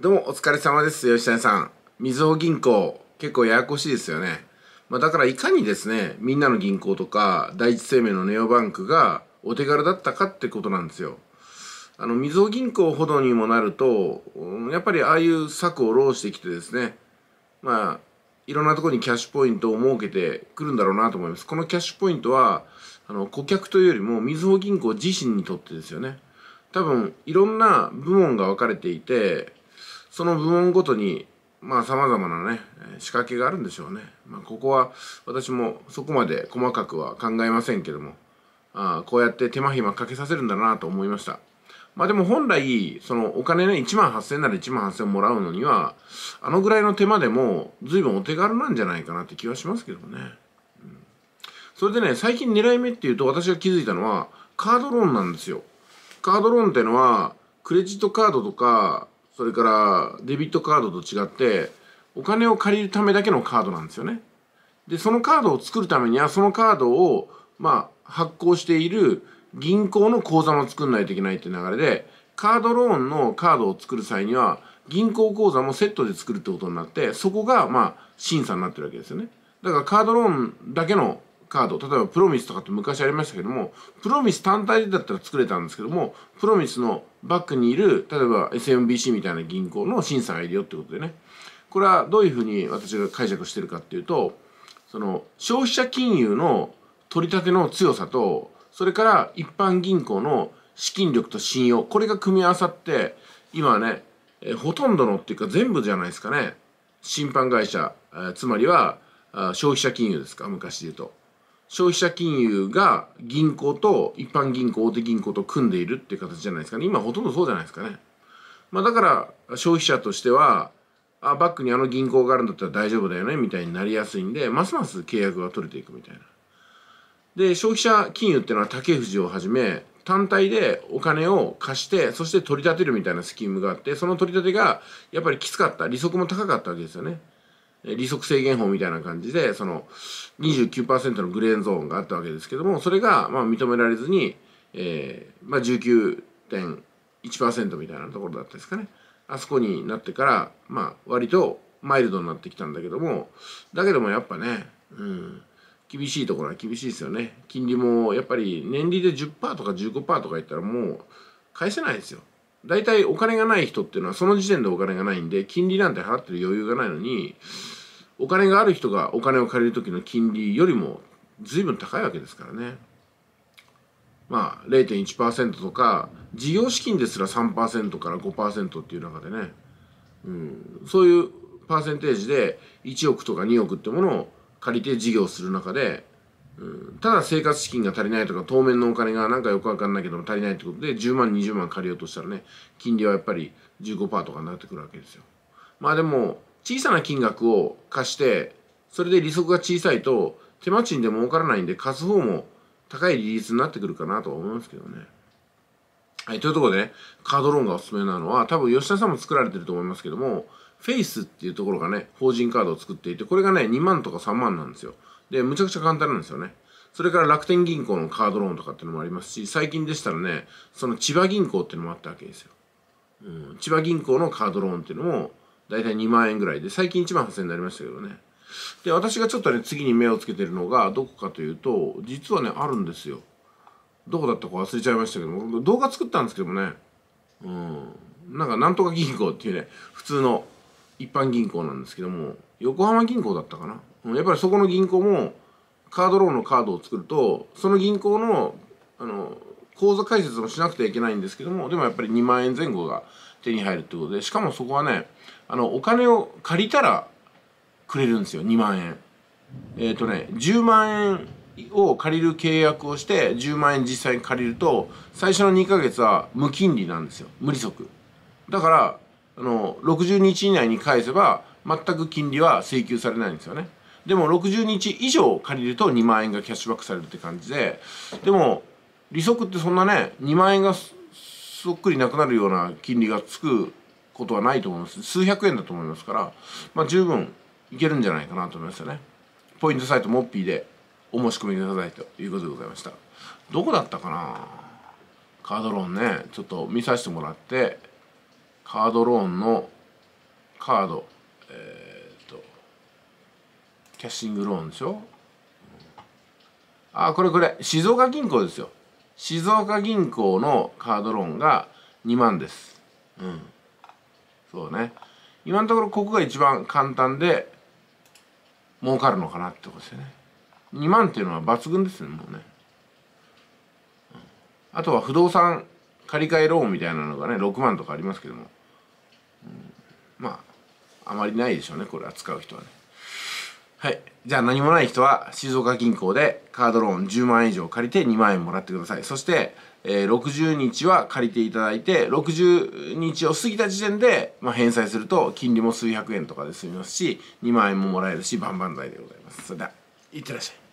どうもお疲れ様です吉谷さんみずほ銀行結構ややこしいですよね、まあ、だからいかにですねみんなの銀行とか第一生命のネオバンクがお手軽だったかってことなんですよあのみずほ銀行ほどにもなるとやっぱりああいう策を労してきてですねまあいろんなところにキャッシュポイントを設けてくるんだろうなと思いますこのキャッシュポイントはあの顧客というよりもみずほ銀行自身にとってですよね多分いろんな部門が分かれていてその部門ごとにまあ様々なね仕掛けがあるんでしょうね、まあ、ここは私もそこまで細かくは考えませんけどもあこうやって手間暇かけさせるんだなと思いましたまあでも本来そのお金ね1万8000なら1万8000もらうのにはあのぐらいの手間でも随分お手軽なんじゃないかなって気はしますけどもね、うん、それでね最近狙い目っていうと私が気づいたのはカードローンなんですよカードローンっていうのはクレジットカードとかそれからデビットカードと違ってお金を借りるためだけのカードなんですよね。でそのカードを作るためにはそのカードを、まあ、発行している銀行の口座も作んないといけないっていう流れでカードローンのカードを作る際には銀行口座もセットで作るってことになってそこがまあ審査になってるわけですよね。だからカードローンだけのカード例えばプロミスとかって昔ありましたけどもプロミス単体でだったら作れたんですけどもプロミスのバックにいる例えば SMBC みたいな銀行の審査がいるよってことでねこれはどういうふうに私が解釈してるかっていうとその消費者金融の取り立ての強さとそれから一般銀行の資金力と信用これが組み合わさって今ねほとんどのっていうか全部じゃないですかね審判会社つまりは消費者金融ですか昔で言うと。消費者金融が銀行と一般銀行大手銀行と組んでいるっていう形じゃないですかね今ほとんどそうじゃないですかね、まあ、だから消費者としてはあバックにあの銀行があるんだったら大丈夫だよねみたいになりやすいんでますます契約が取れていくみたいなで消費者金融っていうのは竹藤をはじめ単体でお金を貸してそして取り立てるみたいなスキームがあってその取り立てがやっぱりきつかった利息も高かったわけですよね利息制限法みたいな感じでその29%のグレーンゾーンがあったわけですけどもそれがまあ認められずに、えーまあ、19.1%みたいなところだったですかねあそこになってからまあ割とマイルドになってきたんだけどもだけどもやっぱね、うん、厳しいところは厳しいですよね金利もやっぱり年利で10%とか15%とかいったらもう返せないですよ大体お金がない人っていうのはその時点でお金がないんで金利なんて払ってる余裕がないのに、お金がある人がお金を借りる時の金利よりも随分高いわけですからねまあ0.1%とか事業資金ですら3%から5%っていう中でね、うん、そういうパーセンテージで1億とか2億ってものを借りて事業する中で、うん、ただ生活資金が足りないとか当面のお金がなんかよくわかんないけども足りないってことで10万20万借りようとしたらね金利はやっぱり15%とかになってくるわけですよ。まあでも小さな金額を貸してそれで利息が小さいと手間賃で儲からないんで貸す方も高い利率になってくるかなとは思いますけどね。はい、というところでね、カードローンがおすすめなのは、多分吉田さんも作られてると思いますけども、フェイスっていうところがね、法人カードを作っていて、これがね、2万とか3万なんですよ。で、むちゃくちゃ簡単なんですよね。それから楽天銀行のカードローンとかっていうのもありますし、最近でしたらね、その千葉銀行っていうのもあったわけですよ。うん、千葉銀行のカードローンっていうのも、だいたい2万円ぐらいで、最近1万8000円になりましたけどね。で、私がちょっとね、次に目をつけてるのが、どこかというと、実はね、あるんですよ。どこだったか忘れちゃいましたけども、動画作ったんですけどもね、うん、なんか、なんとか銀行っていうね、普通の一般銀行なんですけども、横浜銀行だったかな。やっぱりそこの銀行も、カードローンのカードを作ると、その銀行の、あの、口座開設もしなくてはいけないんですけども、でもやっぱり2万円前後が手に入るってことでしかもそこはねあのお金を借りたらくれるんですよ2万円えっ、ー、とね10万円を借りる契約をして10万円実際に借りると最初の2ヶ月は無金利なんですよ無利息だからあの60日以内に返せば全く金利は請求されないんですよねでも60日以上借りると2万円がキャッシュバックされるって感じででも利息ってそんなね2万円がそっくりなくなるような金利がつくことはないと思います数百円だと思いますから、まあ、十分いけるんじゃないかなと思いますよねポイントサイトモッピーでお申し込みくださいということでございましたどこだったかなカードローンねちょっと見させてもらってカードローンのカードえー、っとキャッシングローンでしょあこれこれ静岡銀行ですよ静岡銀行のカードローンが2万です。うん。そうね。今のところここが一番簡単で儲かるのかなってことですよね。2万っていうのは抜群ですね、もうね。あとは不動産借り換えローンみたいなのがね、6万とかありますけども。うん、まあ、あまりないでしょうね、これ扱う人はね。はい。じゃあ何もない人は静岡銀行でカードローン10万円以上借りて2万円もらってください。そして、えー、60日は借りていただいて、60日を過ぎた時点で、まあ、返済すると金利も数百円とかで済みますし、2万円ももらえるし、万々歳でございます。それでは、いってらっしゃい。